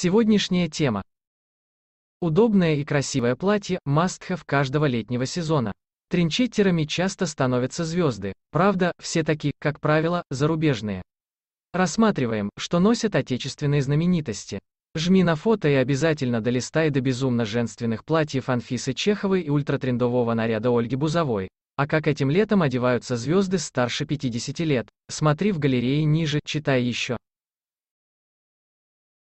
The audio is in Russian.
Сегодняшняя тема. Удобное и красивое платье – каждого летнего сезона. Тринчеттерами часто становятся звезды. Правда, все такие, как правило, зарубежные. Рассматриваем, что носят отечественные знаменитости. Жми на фото и обязательно долистай до безумно женственных платьев Анфисы Чеховой и ультратрендового наряда Ольги Бузовой. А как этим летом одеваются звезды старше 50 лет? Смотри в галерее ниже, читай еще.